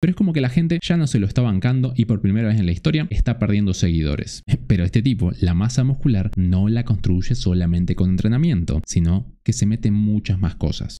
Pero es como que la gente ya no se lo está bancando y por primera vez en la historia está perdiendo seguidores. Pero este tipo, la masa muscular, no la construye solamente con entrenamiento, sino que se mete muchas más cosas.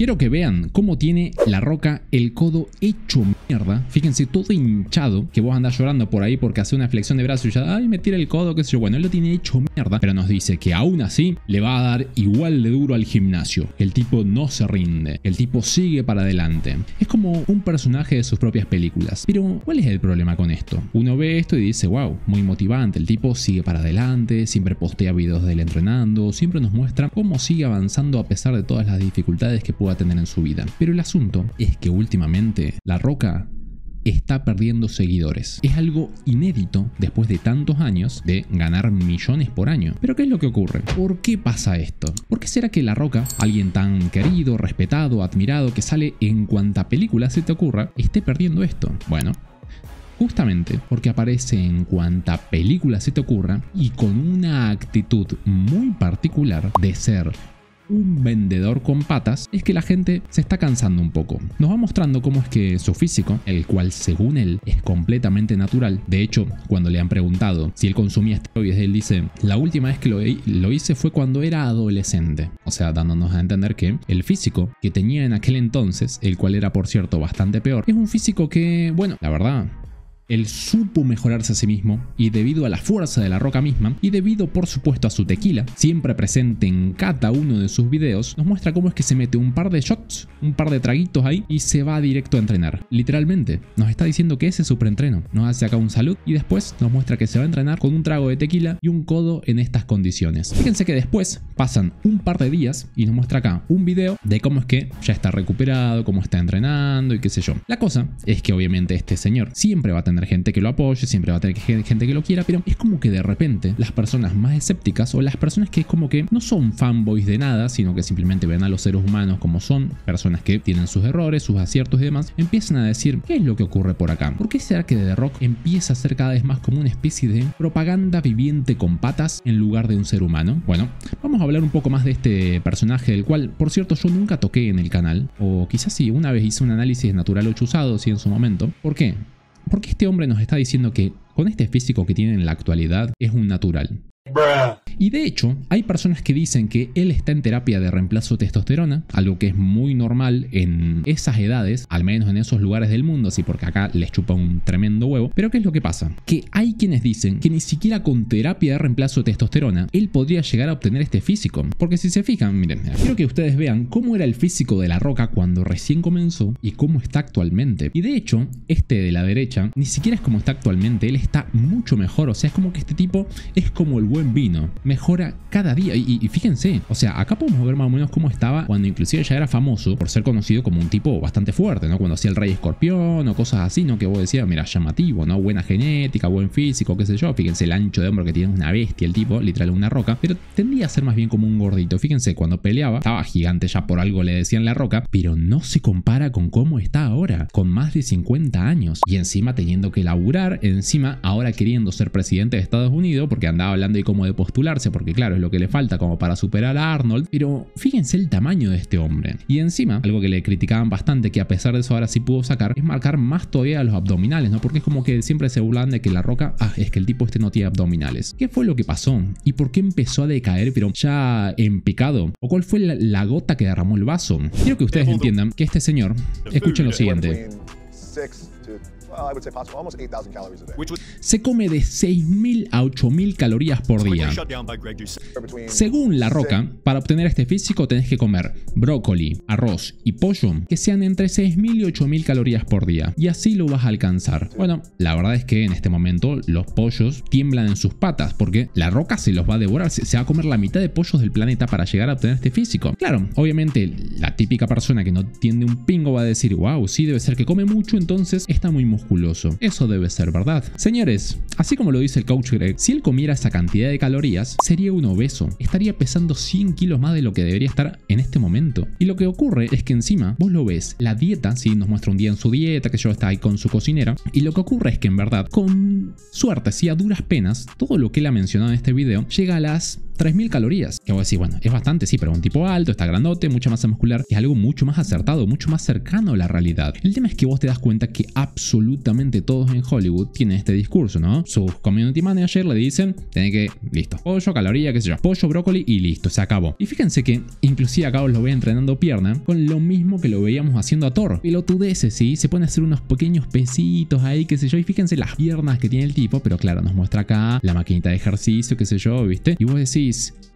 Quiero que vean cómo tiene la roca el codo hecho mierda. Fíjense, todo hinchado. Que vos andás llorando por ahí porque hace una flexión de brazo y ya, ay, me tira el codo, qué sé yo. Bueno, él lo tiene hecho mierda. Pero nos dice que aún así le va a dar igual de duro al gimnasio. El tipo no se rinde. El tipo sigue para adelante. Es como un personaje de sus propias películas. Pero, ¿cuál es el problema con esto? Uno ve esto y dice, wow, muy motivante. El tipo sigue para adelante, siempre postea videos de él entrenando, siempre nos muestra cómo sigue avanzando a pesar de todas las dificultades que pueda a tener en su vida. Pero el asunto es que últimamente La Roca está perdiendo seguidores. Es algo inédito después de tantos años de ganar millones por año. Pero ¿qué es lo que ocurre? ¿Por qué pasa esto? ¿Por qué será que La Roca, alguien tan querido, respetado, admirado, que sale en cuanta película se te ocurra, esté perdiendo esto? Bueno, justamente porque aparece en cuanta película se te ocurra y con una actitud muy particular de ser un vendedor con patas, es que la gente se está cansando un poco. Nos va mostrando cómo es que su físico, el cual según él es completamente natural, de hecho, cuando le han preguntado si él consumía esteroides, él dice, la última vez que lo, lo hice fue cuando era adolescente. O sea, dándonos a entender que el físico que tenía en aquel entonces, el cual era por cierto bastante peor, es un físico que, bueno, la verdad, él supo mejorarse a sí mismo y debido a la fuerza de la roca misma y debido por supuesto a su tequila, siempre presente en cada uno de sus videos, nos muestra cómo es que se mete un par de shots, un par de traguitos ahí y se va directo a entrenar. Literalmente, nos está diciendo que ese es su Nos hace acá un salud y después nos muestra que se va a entrenar con un trago de tequila y un codo en estas condiciones. Fíjense que después pasan un par de días y nos muestra acá un video de cómo es que ya está recuperado, cómo está entrenando y qué sé yo. La cosa es que obviamente este señor siempre va a tener gente que lo apoye, siempre va a tener gente que lo quiera, pero es como que de repente las personas más escépticas o las personas que es como que no son fanboys de nada, sino que simplemente ven a los seres humanos como son, personas que tienen sus errores, sus aciertos y demás, empiezan a decir, ¿qué es lo que ocurre por acá? ¿Por qué será que The Rock empieza a ser cada vez más como una especie de propaganda viviente con patas en lugar de un ser humano? Bueno, vamos a hablar un poco más de este personaje, del cual, por cierto, yo nunca toqué en el canal, o quizás sí, una vez hice un análisis Natural 8 usado, sí, en su momento. ¿Por qué? Porque este hombre nos está diciendo que con este físico que tiene en la actualidad es un natural? Y de hecho, hay personas que dicen que él está en terapia de reemplazo de testosterona, algo que es muy normal en esas edades, al menos en esos lugares del mundo, así porque acá les chupa un tremendo huevo. Pero ¿qué es lo que pasa? Que hay quienes dicen que ni siquiera con terapia de reemplazo de testosterona él podría llegar a obtener este físico. Porque si se fijan, miren, quiero que ustedes vean cómo era el físico de la roca cuando recién comenzó y cómo está actualmente. Y de hecho, este de la derecha ni siquiera es como está actualmente, él está mucho mejor, o sea, es como que este tipo es como el buen vino mejora cada día. Y, fíjense, o sea, acá podemos ver más o menos cómo estaba cuando inclusive ya era famoso por ser conocido como un tipo bastante fuerte, ¿no? Cuando hacía el rey escorpión o cosas así, ¿no? Que vos decías, mira, llamativo, ¿no? Buena genética, buen físico, qué sé yo. Fíjense el ancho de hombro que tiene una bestia el tipo, literal una roca. Pero tendía a ser más bien como un gordito. Fíjense, cuando peleaba, estaba gigante ya por algo le decían la roca, pero no se compara con cómo está ahora, con más de 50 años. Y encima teniendo que laburar, encima ahora queriendo ser presidente de Estados Unidos porque andaba hablando como de postularse, porque claro, es lo que le falta como para superar a Arnold, pero fíjense el tamaño de este hombre. Y encima, algo que le criticaban bastante, que a pesar de eso ahora sí pudo sacar, es marcar más todavía los abdominales, ¿no? Porque es como que siempre se burlan de que la roca, ah, es que el tipo este no tiene abdominales. ¿Qué fue lo que pasó? ¿Y por qué empezó a decaer, pero ya en picado? ¿O cuál fue la, la gota que derramó el vaso? Quiero que ustedes entiendan que este señor, escuchen lo siguiente. Se come de 6.000 a 8.000 calorías por día. Según La Roca, para obtener este físico tenés que comer brócoli, arroz y pollo que sean entre 6.000 y 8.000 calorías por día. Y así lo vas a alcanzar. Bueno, la verdad es que en este momento los pollos tiemblan en sus patas porque La Roca se los va a devorar. Se va a comer la mitad de pollos del planeta para llegar a obtener este físico. Claro, obviamente la típica persona que no tiende un pingo va a decir, wow, sí, debe ser que come mucho, entonces está muy musculoso. Eso debe ser verdad. Señores, así como lo dice el coach Greg, si él comiera esa cantidad de calorías, sería un obeso. Estaría pesando 100 kilos más de lo que debería estar en este momento. Y lo que ocurre es que encima, vos lo ves, la dieta, si nos muestra un día en su dieta, que yo está ahí con su cocinera, y lo que ocurre es que en verdad, con suerte, si a duras penas, todo lo que él ha mencionado en este video llega a las 3000 calorías. Que vos decís, bueno, es bastante, sí, pero un tipo alto, está grandote, mucha masa muscular, es algo mucho más acertado, mucho más cercano a la realidad. El tema es que vos te das cuenta que absolutamente todos en Hollywood tienen este discurso, ¿no? Sus community manager le dicen, tiene que, listo, pollo, caloría, qué sé yo, pollo, brócoli y listo, se acabó. Y fíjense que inclusive acá os lo voy entrenando pierna con lo mismo que lo veíamos haciendo a Thor. Pelotudeces, ¿sí? Se pone a hacer unos pequeños pesitos ahí, qué sé yo, y fíjense las piernas que tiene el tipo, pero claro, nos muestra acá la maquinita de ejercicio, qué sé yo, ¿viste? Y vos decís,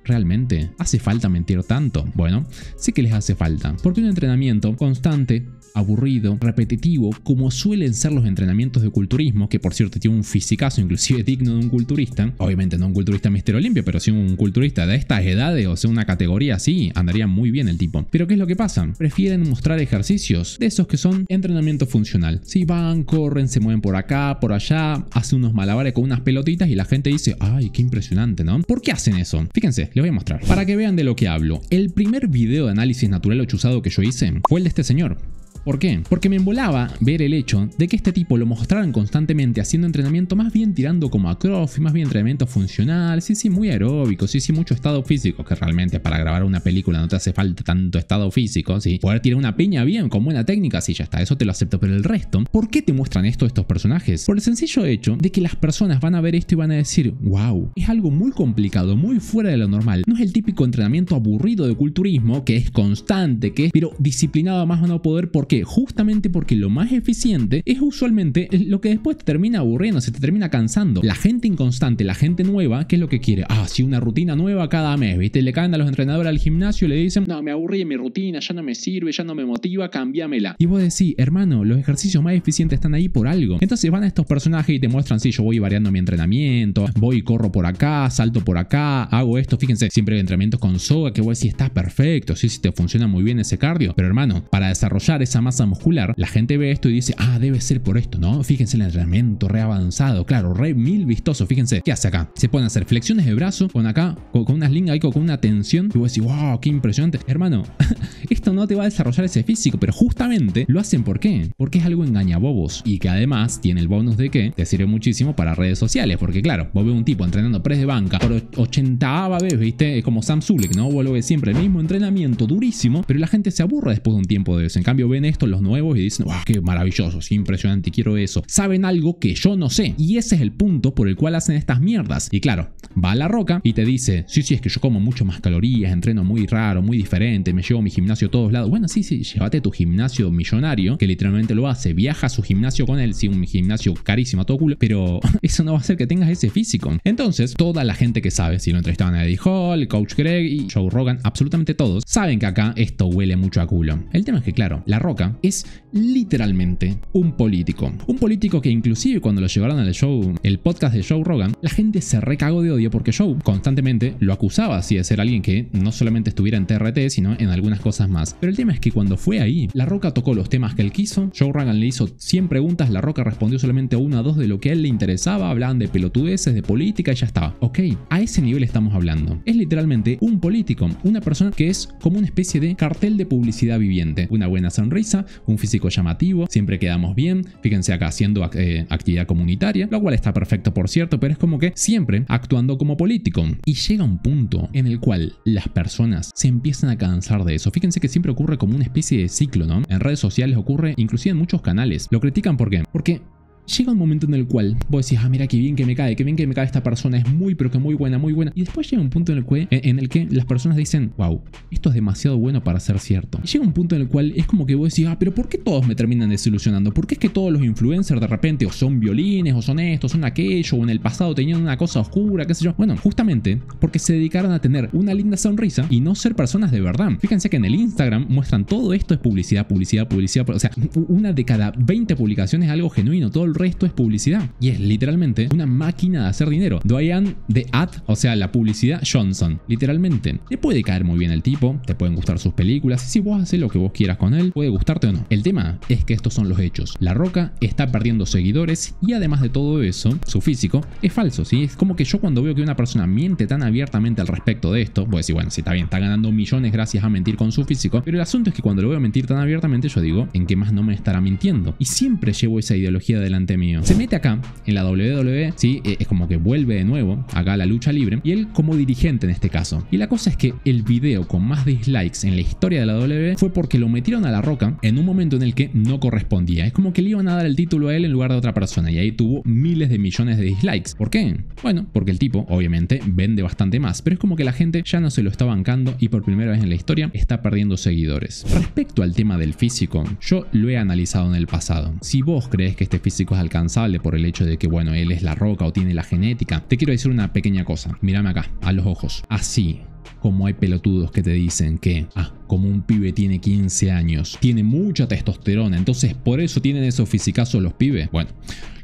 ¿realmente hace falta mentir tanto? Bueno, sí que les hace falta, porque un entrenamiento constante aburrido, repetitivo, como suelen ser los entrenamientos de culturismo, que por cierto tiene un fisicazo inclusive digno de un culturista, obviamente no un culturista Mister Olimpia, pero sí un culturista de estas edades, o sea, una categoría así, andaría muy bien el tipo. Pero ¿qué es lo que pasa? Prefieren mostrar ejercicios de esos que son entrenamiento funcional. Si van, corren, se mueven por acá, por allá, hacen unos malabares con unas pelotitas y la gente dice, ay, qué impresionante, ¿no? ¿Por qué hacen eso? Fíjense, les voy a mostrar. Para que vean de lo que hablo, el primer video de análisis natural ochuzado que yo hice fue el de este señor. ¿Por qué? Porque me embolaba ver el hecho de que este tipo lo mostraran constantemente haciendo entrenamiento más bien tirando como a más bien entrenamiento funcional, sí, sí, muy aeróbico, sí, sí, mucho estado físico, que realmente para grabar una película no te hace falta tanto estado físico, sí. Poder tirar una piña bien, con buena técnica, sí, ya está, eso te lo acepto, pero el resto, ¿por qué te muestran esto estos personajes? Por el sencillo hecho de que las personas van a ver esto y van a decir, wow, es algo muy complicado, muy fuera de lo normal. No es el típico entrenamiento aburrido de culturismo, que es constante, que es, pero disciplinado más o no poder porque Justamente porque lo más eficiente es usualmente lo que después te termina aburriendo, se te termina cansando. La gente inconstante, la gente nueva, ¿qué es lo que quiere? Ah, sí, una rutina nueva cada mes, ¿viste? Le caen a los entrenadores al gimnasio y le dicen, no, me aburrí mi rutina, ya no me sirve, ya no me motiva, cámbiamela. Y vos decís, hermano, los ejercicios más eficientes están ahí por algo. Entonces van a estos personajes y te muestran, sí, yo voy variando mi entrenamiento, voy y corro por acá, salto por acá, hago esto, fíjense, siempre hay entrenamientos con soga, que vos decís, estás perfecto, si sí, te funciona muy bien ese cardio, pero hermano, para desarrollar esa masa muscular, la gente ve esto y dice, ah, debe ser por esto, ¿no? Fíjense el entrenamiento re avanzado, claro, re mil vistoso. Fíjense, ¿qué hace acá? Se pueden hacer flexiones de brazo con acá, con, unas lingas, y con una tensión. Y vos decís, wow, qué impresionante. Hermano, no te va a desarrollar ese físico, pero justamente lo hacen ¿por qué? Porque es algo engaña bobos y que además tiene el bonus de que te sirve muchísimo para redes sociales, porque claro, vos ves un tipo entrenando press de banca por 80 vez, ¿viste? como Sam Zulek, ¿no? vuelve siempre el mismo entrenamiento durísimo, pero la gente se aburre después de un tiempo de eso. En cambio ven esto los nuevos y dicen, ¡wow ¡Qué maravilloso! Es impresionante, quiero eso. Saben algo que yo no sé y ese es el punto por el cual hacen estas mierdas. Y claro, va a la roca y te dice, sí, sí, es que yo como mucho más calorías, entreno muy raro, muy diferente, me llevo mi gimnasio todos lados. Bueno, sí, sí, llévate tu gimnasio millonario, que literalmente lo hace, viaja a su gimnasio con él, sí, un gimnasio carísimo a todo culo, pero eso no va a hacer que tengas ese físico. Entonces, toda la gente que sabe, si lo entrevistaban a Eddie Hall, Coach Greg y Joe Rogan, absolutamente todos, saben que acá esto huele mucho a culo. El tema es que, claro, La Roca es literalmente un político. Un político que inclusive cuando lo llevaron al show, el podcast de Joe Rogan, la gente se recagó de odio porque Joe constantemente lo acusaba así de ser alguien que no solamente estuviera en TRT, sino en algunas cosas más. Pero el tema es que cuando fue ahí, La Roca tocó los temas que él quiso, Joe Rogan le hizo 100 preguntas, La Roca respondió solamente a una o dos de lo que a él le interesaba, hablaban de pelotudeces, de política y ya estaba. Ok, a ese nivel estamos hablando. Es literalmente un político, una persona que es como una especie de cartel de publicidad viviente. Una buena sonrisa, un físico llamativo, siempre quedamos bien, fíjense acá haciendo eh, actividad comunitaria, lo cual está perfecto por cierto, pero es como que siempre actuando como político. Y llega un punto en el cual las personas se empiezan a cansar de eso. Fíjense que siempre ocurre como una especie de ciclo, ¿no? En redes sociales ocurre, inclusive en muchos canales. Lo critican ¿por qué? Porque llega un momento en el cual vos decís, ah, mira qué bien que me cae, qué bien que me cae esta persona, es muy, pero que muy buena, muy buena. Y después llega un punto en el, que, en el que las personas dicen, wow, esto es demasiado bueno para ser cierto. llega un punto en el cual es como que vos decís, ah, pero ¿por qué todos me terminan desilusionando? ¿Por qué es que todos los influencers de repente o son violines, o son estos, son aquello, o en el pasado tenían una cosa oscura, qué sé yo? Bueno, justamente porque se dedicaron a tener una linda sonrisa y no ser personas de verdad. Fíjense que en el Instagram muestran todo esto es publicidad, publicidad, publicidad. O sea, una de cada 20 publicaciones es algo genuino. Todo resto es publicidad. Y es literalmente una máquina de hacer dinero. Dwayne the Ad, o sea, la publicidad Johnson. Literalmente. Te puede caer muy bien el tipo, te pueden gustar sus películas, si vos haces lo que vos quieras con él, puede gustarte o no. El tema es que estos son los hechos. La Roca está perdiendo seguidores y además de todo eso, su físico es falso, ¿sí? Es como que yo cuando veo que una persona miente tan abiertamente al respecto de esto, voy a decir, bueno, si está bien, está ganando millones gracias a mentir con su físico, pero el asunto es que cuando lo veo mentir tan abiertamente, yo digo, ¿en qué más no me estará mintiendo? Y siempre llevo esa ideología adelante mío. Se mete acá, en la WWE, ¿sí? E, es como que vuelve de nuevo acá a la lucha libre, y él como dirigente en este caso. Y la cosa es que el video con más dislikes en la historia de la WWE fue porque lo metieron a la roca en un momento en el que no correspondía. Es como que le iban a dar el título a él en lugar de otra persona, y ahí tuvo miles de millones de dislikes. ¿Por qué? Bueno, porque el tipo, obviamente, vende bastante más, pero es como que la gente ya no se lo está bancando y por primera vez en la historia está perdiendo seguidores. Respecto al tema del físico, yo lo he analizado en el pasado. Si vos crees que este físico alcanzable por el hecho de que, bueno, él es la roca o tiene la genética. Te quiero decir una pequeña cosa. Mírame acá, a los ojos. Así como hay pelotudos que te dicen que, ah, como un pibe tiene 15 años, tiene mucha testosterona, entonces por eso tienen esos fisicazos los pibes. Bueno,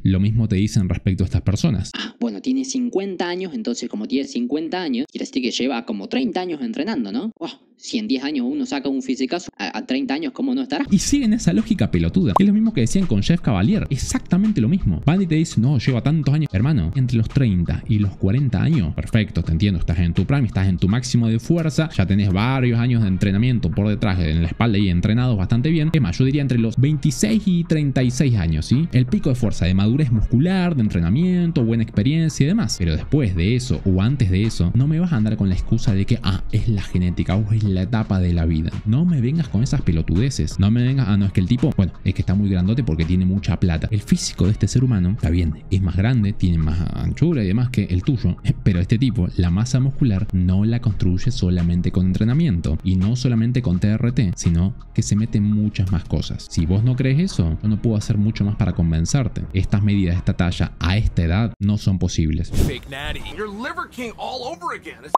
lo mismo te dicen respecto a estas personas. Ah, bueno, tiene 50 años, entonces como tiene 50 años, quiere decir que lleva como 30 años entrenando, ¿no? Oh, si en 10 años uno saca un fisicazo, a, 30 años, ¿cómo no estará? Y siguen esa lógica pelotuda. Es lo mismo que decían con Jeff Cavalier. Exactamente lo mismo. Van te dice no, lleva tantos años. Hermano, entre los 30 y los 40 años, perfecto, te entiendo, estás en tu prime, estás en tu máximo de fuerza, ya tenés varios años de entrenamiento por detrás, en la espalda y entrenados bastante bien. Es más, yo diría entre los 26 y 36 años, ¿sí? El pico de fuerza de madurez es muscular, de entrenamiento, buena experiencia y demás. Pero después de eso o antes de eso, no me vas a andar con la excusa de que, ah, es la genética o es la etapa de la vida. No me vengas con esas pelotudeces. No me vengas, ah, no, es que el tipo, bueno, es que está muy grandote porque tiene mucha plata. El físico de este ser humano, está bien, es más grande, tiene más anchura y demás que el tuyo. Pero este tipo, la masa muscular, no la construye solamente con entrenamiento y no solamente con TRT, sino que se mete muchas más cosas. Si vos no crees eso, yo no puedo hacer mucho más para convencerte medidas de esta talla a esta edad no son posibles.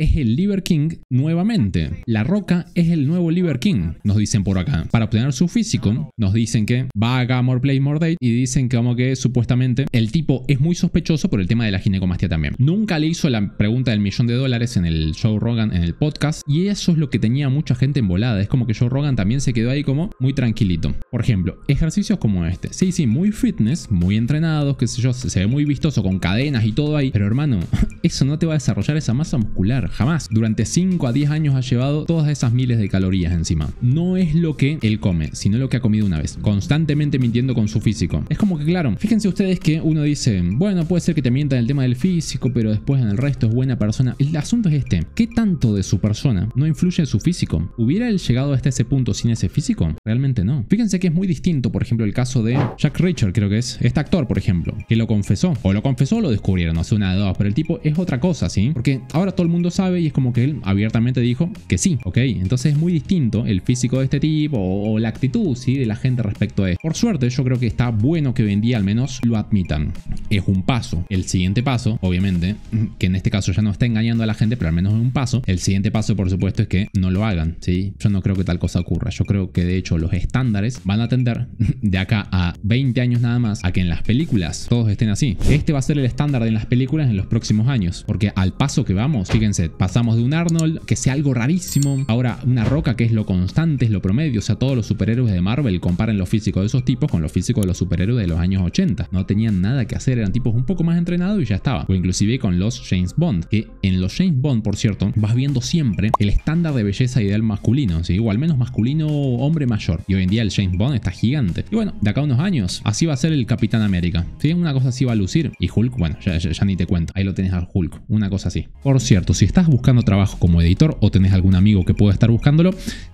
Es el Liver King nuevamente. La Roca es el nuevo Liver King, nos dicen por acá. Para obtener su físico, nos dicen que va a more play, more date. Y dicen que como que supuestamente el tipo es muy sospechoso por el tema de la ginecomastia también. Nunca le hizo la pregunta del millón de dólares en el show Rogan, en el podcast. Y eso es lo que tenía mucha gente volada. Es como que Joe Rogan también se quedó ahí como muy tranquilito. Por ejemplo, ejercicios como este. Sí, sí, muy fitness, muy entrenado que qué sé yo, se, ve muy vistoso con cadenas y todo ahí. Pero hermano, eso no te va a desarrollar esa masa muscular, jamás. Durante 5 a 10 años ha llevado todas esas miles de calorías encima. No es lo que él come, sino lo que ha comido una vez, constantemente mintiendo con su físico. Es como que, claro, fíjense ustedes que uno dice, bueno, puede ser que te mientan el tema del físico, pero después en el resto es buena persona. El asunto es este, ¿qué tanto de su persona no influye en su físico? ¿Hubiera él llegado hasta ese punto sin ese físico? Realmente no. Fíjense que es muy distinto, por ejemplo, el caso de Jack Richard, creo que es. Este actor, por ejemplo, que lo confesó. O lo confesó o lo descubrieron, hace una de dos, pero el tipo es otra cosa, ¿sí? Porque ahora todo el mundo sabe y es como que él abiertamente dijo que sí, ¿ok? Entonces es muy distinto el físico de este tipo o, la actitud, ¿sí? De la gente respecto a eso. Por suerte, yo creo que está bueno que hoy en día al menos lo admitan. Es un paso. El siguiente paso, obviamente, que en este caso ya no está engañando a la gente, pero al menos es un paso. El siguiente paso, por supuesto, es que no lo hagan, ¿sí? Yo no creo que tal cosa ocurra. Yo creo que de hecho los estándares van a tender de acá a 20 años nada más a que en las películas todos estén así. Este va a ser el estándar en las películas en los próximos años, porque al paso que vamos, fíjense, pasamos de un Arnold que sea algo rarísimo, ahora una roca que es lo constante, es lo promedio, o sea, todos los superhéroes de Marvel comparan lo físico de esos tipos con lo físico de los superhéroes de los años 80. No tenían nada que hacer, eran tipos un poco más entrenados y ya estaba. O inclusive con los James Bond, que en los James Bond, por cierto, vas viendo siempre el estándar de belleza ideal masculino, o al menos masculino hombre mayor. Y hoy en día el James Bond está gigante. Y bueno, de acá a unos años, así va a ser el Capitán América. Si una cosa así va a lucir. Y Hulk, bueno, ya, ni te cuento. Ahí lo tenés al Hulk, una cosa así. Por cierto, si estás buscando trabajo como editor o tenés algún amigo que pueda estar buscándolo,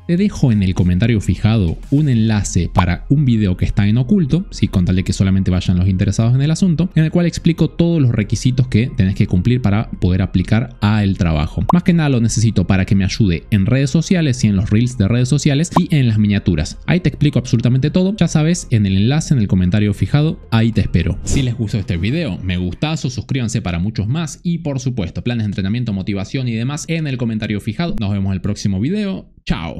te dejo en el comentario fijado un enlace para un video que está en oculto, si con tal de que solamente vayan los interesados en el asunto, en el cual explico todos los requisitos que tenés que cumplir para poder aplicar a el trabajo. Más que nada lo necesito para que me ayude en redes sociales y en los reels de redes sociales y en las miniaturas. Ahí te explico absolutamente todo. Ya sabes, en el enlace en el comentario fijado, ahí te espero. Si les gustó este video, me gustazo, suscríbanse para muchos más y por supuesto planes de entrenamiento, motivación y demás en el comentario fijado. Nos vemos en el próximo video. Chao.